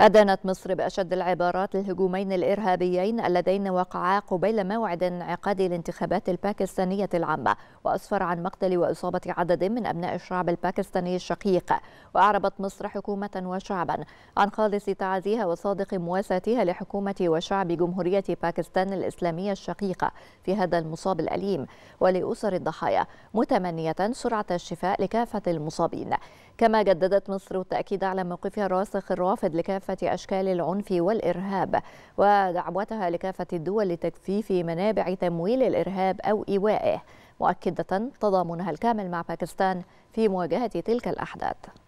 أدانت مصر بأشد العبارات الهجومين الإرهابيين اللذين وقعا قبيل موعد انعقاد الانتخابات الباكستانية العامة وأسفر عن مقتل وإصابة عدد من أبناء الشعب الباكستاني الشقيق وأعربت مصر حكومة وشعبا عن خالص تعازيها وصادق مواساتها لحكومة وشعب جمهورية باكستان الإسلامية الشقيقة في هذا المصاب الأليم ولأسر الضحايا متمنية سرعة الشفاء لكافة المصابين كما جددت مصر التأكيد على موقفها الراسخ الرافض لكافة أشكال العنف والإرهاب ودعوتها لكافة الدول لتجفيف منابع تمويل الإرهاب أو إيوائه مؤكدة تضامنها الكامل مع باكستان في مواجهة تلك الأحداث